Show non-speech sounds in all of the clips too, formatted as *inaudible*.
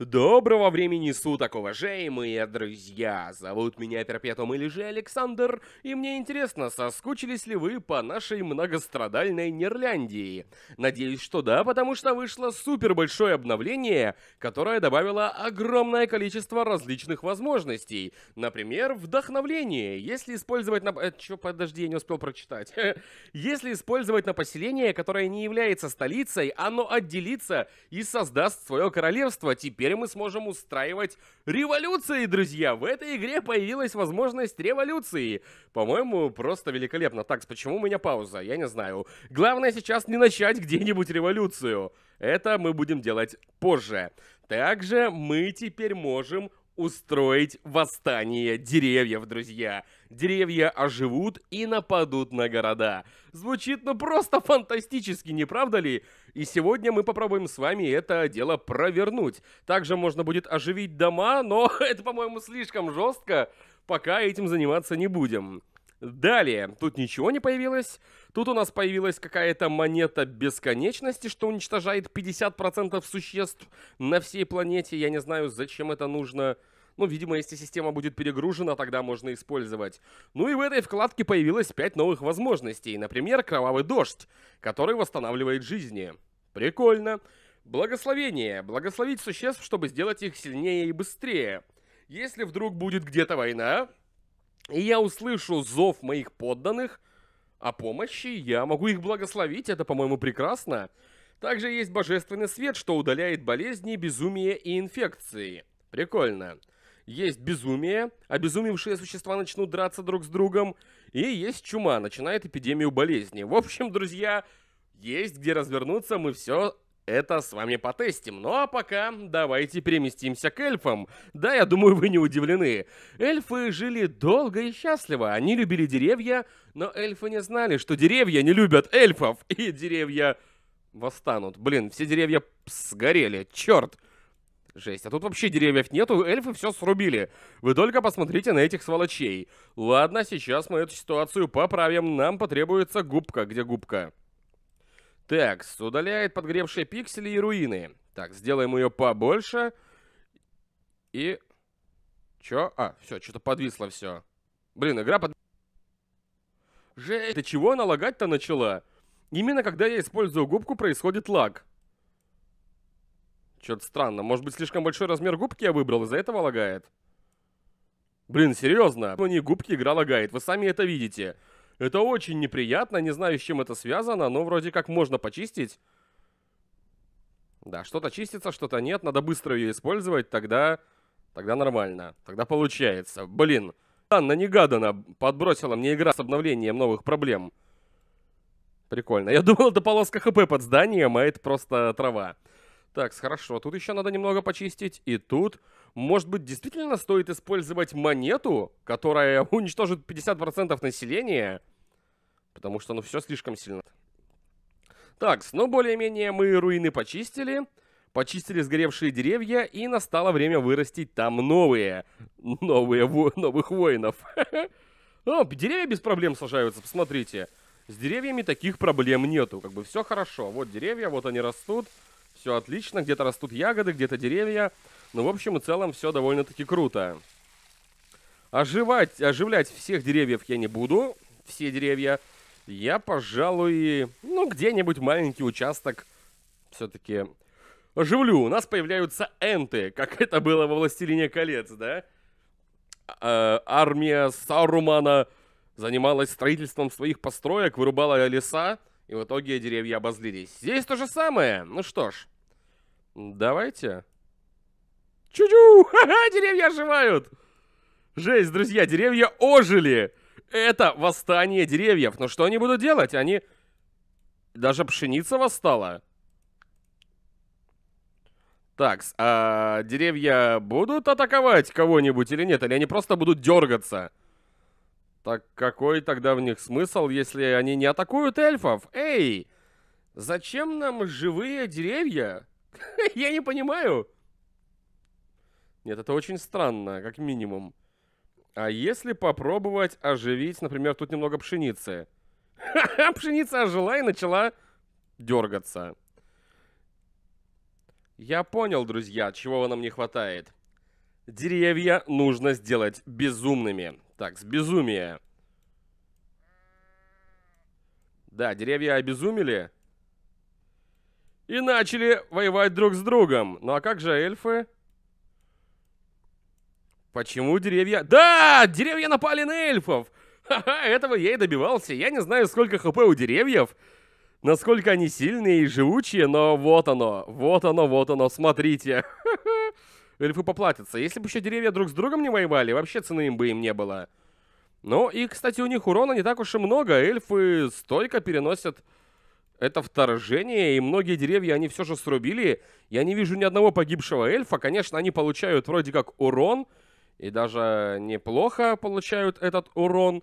Доброго времени суток, уважаемые друзья! Зовут меня Перпетум или же Александр, и мне интересно, соскучились ли вы по нашей многострадальной Нерляндии? Надеюсь, что да, потому что вышло супер большое обновление, которое добавило огромное количество различных возможностей. Например, вдохновление. Если использовать на... Э, чё, подожди, я не успел прочитать. *laughs* Если использовать на поселение, которое не является столицей, оно отделится и создаст свое королевство теперь Теперь мы сможем устраивать революции, друзья! В этой игре появилась возможность революции. По-моему, просто великолепно. Так, почему у меня пауза? Я не знаю. Главное сейчас не начать где-нибудь революцию. Это мы будем делать позже. Также мы теперь можем устроить восстание деревьев, друзья. Деревья оживут и нападут на города. Звучит ну просто фантастически, не правда ли? И сегодня мы попробуем с вами это дело провернуть. Также можно будет оживить дома, но *laughs* это, по-моему, слишком жестко. Пока этим заниматься не будем. Далее, тут ничего не появилось. Тут у нас появилась какая-то монета бесконечности, что уничтожает 50% существ на всей планете. Я не знаю, зачем это нужно. Ну, видимо, если система будет перегружена, тогда можно использовать. Ну и в этой вкладке появилось 5 новых возможностей. Например, кровавый дождь, который восстанавливает жизни. Прикольно. Благословение. Благословить существ, чтобы сделать их сильнее и быстрее. Если вдруг будет где-то война, и я услышу зов моих подданных о помощи, я могу их благословить, это, по-моему, прекрасно. Также есть божественный свет, что удаляет болезни, безумие и инфекции. Прикольно. Есть безумие, обезумевшие существа начнут драться друг с другом, и есть чума, начинает эпидемию болезни. В общем, друзья, есть где развернуться, мы все это с вами потестим. Ну а пока давайте переместимся к эльфам. Да, я думаю, вы не удивлены. Эльфы жили долго и счастливо. Они любили деревья, но эльфы не знали, что деревья не любят эльфов. *laughs* И деревья восстанут. Блин, все деревья сгорели. Черт. Жесть, а тут вообще деревьев нету, эльфы все срубили. Вы только посмотрите на этих сволочей. Ладно, сейчас мы эту ситуацию поправим. Нам потребуется губка. Где губка? Так, удаляет подгревшие пиксели и руины. Так, сделаем ее побольше. И... Чё? А, все, что-то подвисло все. Блин, игра под... Жесть, ты чего она лагать-то начала? Именно когда я использую губку, происходит лаг. чё то странно. Может быть, слишком большой размер губки я выбрал, из-за этого лагает? Блин, серьезно? Ну не губки, игра лагает, вы сами это видите. Это очень неприятно, не знаю, с чем это связано, но вроде как можно почистить. Да, что-то чистится, что-то нет, надо быстро ее использовать, тогда... Тогда нормально, тогда получается. Блин, Анна негаданно подбросила мне игра с обновлением новых проблем. Прикольно. Я думал, это полоска хп под зданием, а это просто трава. Так, хорошо, тут еще надо немного почистить. И тут, может быть, действительно стоит использовать монету, которая *laughs* уничтожит 50% населения? Потому что, ну, все слишком сильно. Так, но ну, более-менее мы руины почистили. Почистили сгоревшие деревья, и настало время вырастить там новые. Новые, во новых воинов. *laughs* О, деревья без проблем сажаются, посмотрите. С деревьями таких проблем нету, как бы все хорошо. Вот деревья, вот они растут все отлично, где-то растут ягоды, где-то деревья. Ну, в общем и целом, все довольно-таки круто. Оживать, оживлять всех деревьев я не буду, все деревья. Я, пожалуй, ну, где-нибудь маленький участок все-таки оживлю. У нас появляются энты, *laughs* как это было во «Властелине колец», да? Э, армия Сарумана занималась строительством своих построек, вырубала леса, и в итоге деревья обозлились. Здесь то же самое. Ну что ж. Давайте. Чу-чу! *laughs* Ха-ха! Деревья оживают! Жесть, друзья, деревья ожили! Это восстание деревьев. Но что они будут делать? Они... Даже пшеница восстала. Так, а деревья будут атаковать кого-нибудь или нет? Или они просто будут дергаться? Так какой тогда в них смысл, если они не атакуют эльфов? Эй! Зачем нам живые деревья? *laughs* Я не понимаю. Нет, это очень странно, как минимум. А если попробовать оживить, например, тут немного пшеницы? *laughs* пшеница ожила и начала дергаться. Я понял, друзья, чего вам не хватает. Деревья нужно сделать безумными. Так, с безумия. Да, деревья обезумели. И начали воевать друг с другом. Ну а как же эльфы? Почему деревья... Да! Деревья напали на эльфов! Ха-ха, этого я и добивался. Я не знаю, сколько хп у деревьев, насколько они сильные и живучие, но вот оно, вот оно, вот оно, смотрите. Ха-ха. *laughs* эльфы поплатятся. Если бы еще деревья друг с другом не воевали, вообще цены им бы им не было. Ну и, кстати, у них урона не так уж и много. Эльфы столько переносят это вторжение, и многие деревья они все же срубили. Я не вижу ни одного погибшего эльфа. Конечно, они получают вроде как урон, и даже неплохо получают этот урон.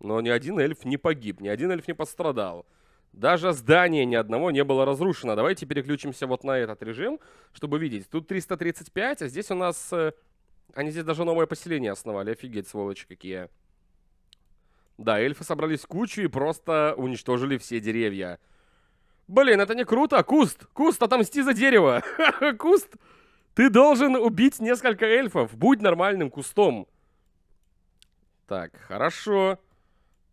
Но ни один эльф не погиб, ни один эльф не пострадал. Даже здание ни одного не было разрушено. Давайте переключимся вот на этот режим, чтобы видеть. Тут 335, а здесь у нас... Э, они здесь даже новое поселение основали. Офигеть, сволочи какие. Да, эльфы собрались в кучу и просто уничтожили все деревья. Блин, это не круто. Куст! Куст, отомсти за дерево! *laughs* Куст! Ты должен убить несколько эльфов. Будь нормальным кустом. Так, хорошо. Хорошо.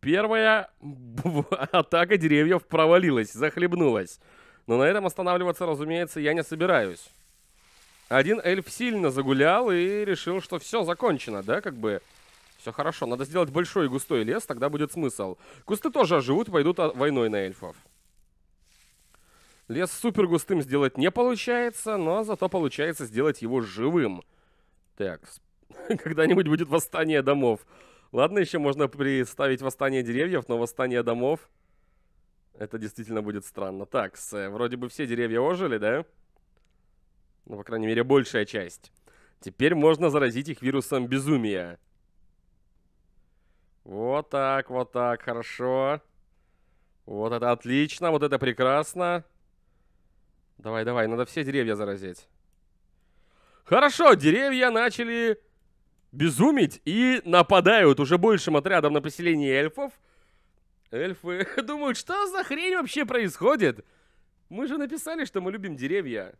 Первая *laughs* атака деревьев провалилась, захлебнулась. Но на этом останавливаться, разумеется, я не собираюсь. Один эльф сильно загулял и решил, что все закончено, да, как бы... Все хорошо, надо сделать большой и густой лес, тогда будет смысл. Кусты тоже оживут и пойдут войной на эльфов. Лес супер густым сделать не получается, но зато получается сделать его живым. Так, *laughs* когда-нибудь будет восстание домов. Ладно, еще можно представить восстание деревьев, но восстание домов... Это действительно будет странно. Так, с, э, вроде бы все деревья ожили, да? Ну, по крайней мере, большая часть. Теперь можно заразить их вирусом безумия. Вот так, вот так, хорошо. Вот это отлично, вот это прекрасно. Давай, давай, надо все деревья заразить. Хорошо, деревья начали безумить и нападают уже большим отрядом на поселение эльфов. Эльфы *laughs* думают, что за хрень вообще происходит? Мы же написали, что мы любим деревья.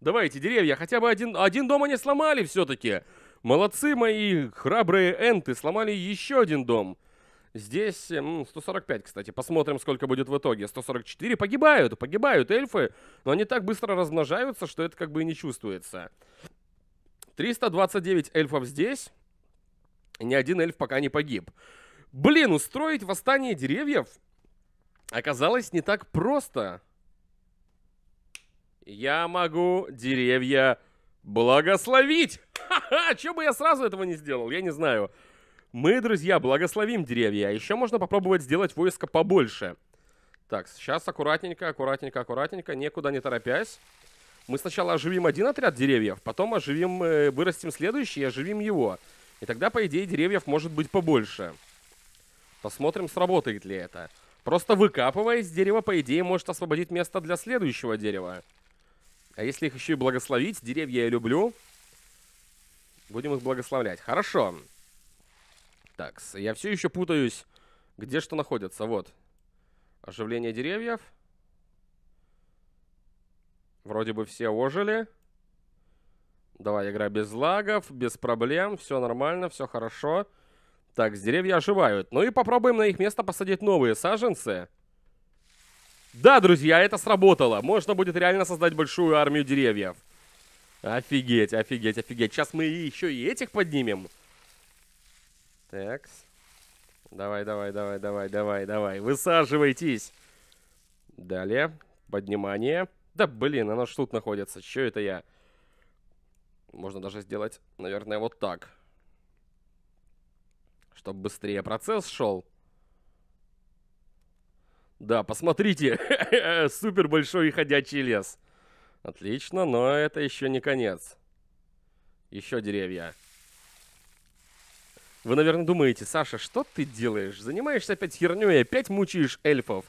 Давайте, деревья, хотя бы один, один дом они сломали все-таки. Молодцы мои храбрые энты, сломали еще один дом. Здесь 145, кстати. Посмотрим, сколько будет в итоге. 144 погибают, погибают эльфы, но они так быстро размножаются, что это как бы и не чувствуется. 329 эльфов здесь. Ни один эльф пока не погиб. Блин, устроить восстание деревьев оказалось не так просто. Я могу деревья благословить. Ха-ха, чё бы я сразу этого не сделал, я не знаю. Мы, друзья, благословим деревья. А еще можно попробовать сделать войско побольше. Так, сейчас аккуратненько, аккуратненько, аккуратненько, никуда не торопясь мы сначала оживим один отряд деревьев, потом оживим, э, вырастим следующий и оживим его. И тогда, по идее, деревьев может быть побольше. Посмотрим, сработает ли это. Просто выкапываясь дерево, по идее, может освободить место для следующего дерева. А если их еще и благословить, деревья я люблю. Будем их благословлять. Хорошо. Так, я все еще путаюсь, где что находится. Вот. Оживление деревьев. Вроде бы все ожили. Давай, игра без лагов, без проблем. Все нормально, все хорошо. Так, с деревья оживают. Ну и попробуем на их место посадить новые саженцы. Да, друзья, это сработало. Можно будет реально создать большую армию деревьев. Офигеть, офигеть, офигеть. Сейчас мы еще и этих поднимем. Такс. Давай, давай, давай, давай, давай, давай. Высаживайтесь. Далее. Поднимание. Поднимание. Да блин, оно ж тут находится, чё это я? Можно даже сделать, наверное, вот так. Чтобы быстрее процесс шел. Да, посмотрите, *laughs* супер большой ходячий лес. Отлично, но это еще не конец. Еще деревья. Вы, наверное, думаете, Саша, что ты делаешь? Занимаешься опять херней, опять мучаешь эльфов.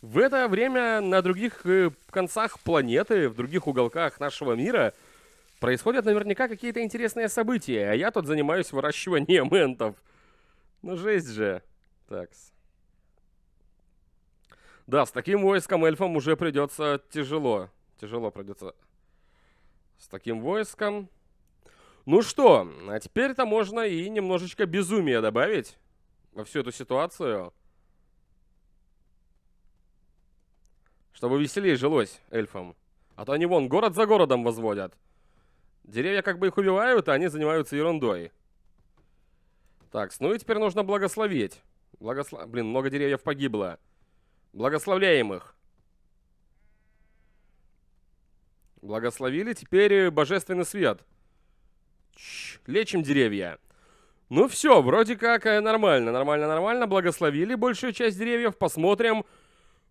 В это время на других э, концах планеты, в других уголках нашего мира происходят наверняка какие-то интересные события, а я тут занимаюсь выращиванием энтов. Ну, жесть же. Так. Да, с таким войском эльфам уже придется тяжело. Тяжело придется. С таким войском. Ну что, а теперь-то можно и немножечко безумия добавить во всю эту ситуацию. чтобы веселее жилось эльфам. А то они вон город за городом возводят. Деревья как бы их убивают, а они занимаются ерундой. Так, ну и теперь нужно благословить. Благосла... Блин, много деревьев погибло. Благословляем их. Благословили, теперь э, божественный свет. Ч лечим деревья. Ну все, вроде как э, нормально, нормально, нормально. Благословили большую часть деревьев, Посмотрим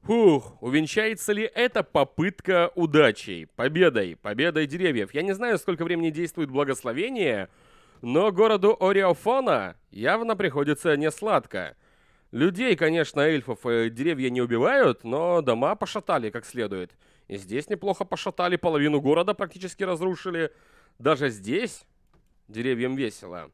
Фух, увенчается ли эта попытка удачей, победой, победой деревьев? Я не знаю, сколько времени действует благословение, но городу Ориофона явно приходится не сладко. Людей, конечно, эльфов и э, деревья не убивают, но дома пошатали как следует. И здесь неплохо пошатали, половину города практически разрушили. Даже здесь деревьям весело.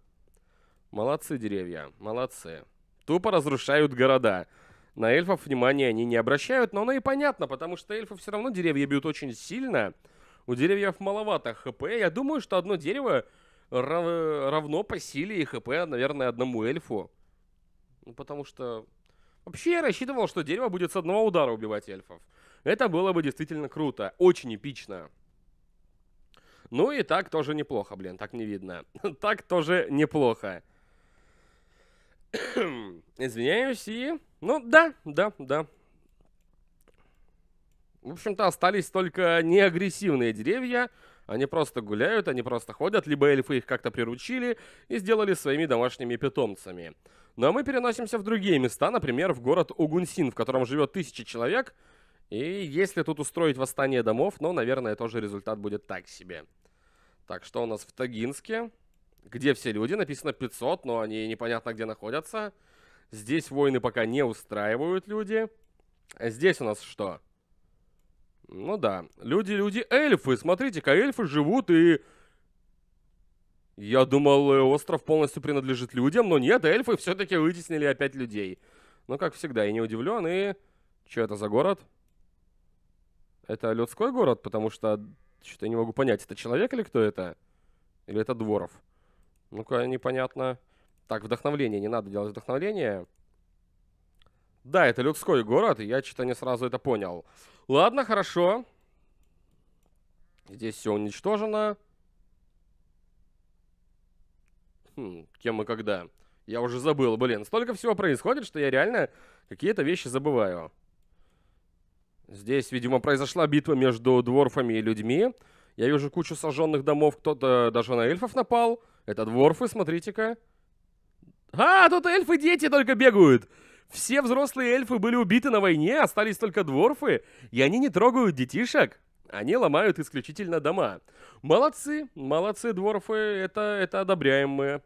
Молодцы деревья, молодцы. Тупо разрушают города. Города. На эльфов внимания они не обращают, но оно и понятно, потому что эльфы все равно деревья бьют очень сильно. У деревьев маловато хп. Я думаю, что одно дерево равно по силе и хп, наверное, одному эльфу. Ну, потому что... Вообще я рассчитывал, что дерево будет с одного удара убивать эльфов. Это было бы действительно круто. Очень эпично. Ну и так тоже неплохо, блин, так не видно. *laughs* так тоже неплохо. *coughs* Извиняюсь, и... Ну, да, да, да. В общем-то, остались только неагрессивные деревья. Они просто гуляют, они просто ходят, либо эльфы их как-то приручили и сделали своими домашними питомцами. ну, а мы переносимся в другие места, например, в город Угунсин, в котором живет тысяча человек. И если тут устроить восстание домов, ну, наверное, тоже результат будет так себе. Так, что у нас в Тагинске? где все люди, написано 500, но они непонятно где находятся. Здесь войны пока не устраивают люди. А здесь у нас что? Ну да, люди-люди эльфы, смотрите-ка, эльфы живут и... Я думал, э, остров полностью принадлежит людям, но нет, эльфы все-таки вытеснили опять людей. Но, как всегда, я не удивлен, и... Что это за город? Это людской город, потому что... Что-то я не могу понять, это человек или кто это? Или это дворов? Ну-ка, непонятно. Так, вдохновление. Не надо делать вдохновление. Да, это людской город, я что-то не сразу это понял. Ладно, хорошо. Здесь все уничтожено. Хм, кем и когда. Я уже забыл, блин. Столько всего происходит, что я реально какие-то вещи забываю. Здесь, видимо, произошла битва между дворфами и людьми. Я вижу кучу сожженных домов. Кто-то даже на эльфов напал. Это дворфы, смотрите-ка. А, тут эльфы дети только бегают. Все взрослые эльфы были убиты на войне, остались только дворфы. И они не трогают детишек. Они ломают исключительно дома. Молодцы, молодцы дворфы. Это, это одобряем мы.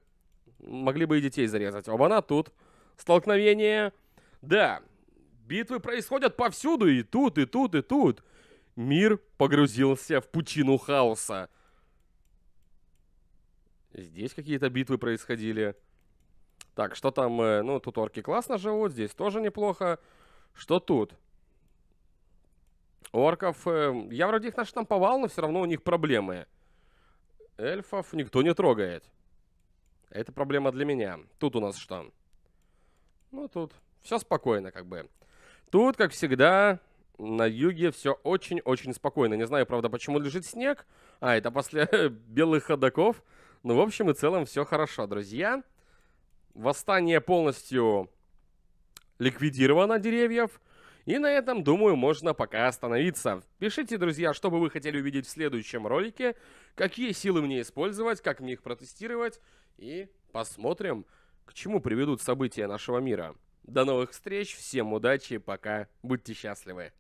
Могли бы и детей зарезать. Оба-на тут. Столкновение. Да, битвы происходят повсюду. И тут, и тут, и тут. Мир погрузился в пучину хаоса. Здесь какие-то битвы происходили. Так, что там? Э, ну, тут орки классно живут, здесь тоже неплохо. Что тут? Орков... Э, я вроде их наштамповал, но все равно у них проблемы. Эльфов никто не трогает. Это проблема для меня. Тут у нас что? Ну, тут все спокойно как бы. Тут, как всегда, на юге все очень-очень спокойно. Не знаю, правда, почему лежит снег. А, это после *laughs* белых ходоков. Ну, в общем и целом все хорошо, друзья. Восстание полностью ликвидировано деревьев. И на этом, думаю, можно пока остановиться. Пишите, друзья, что бы вы хотели увидеть в следующем ролике, какие силы мне использовать, как мне их протестировать, и посмотрим, к чему приведут события нашего мира. До новых встреч, всем удачи, пока, будьте счастливы.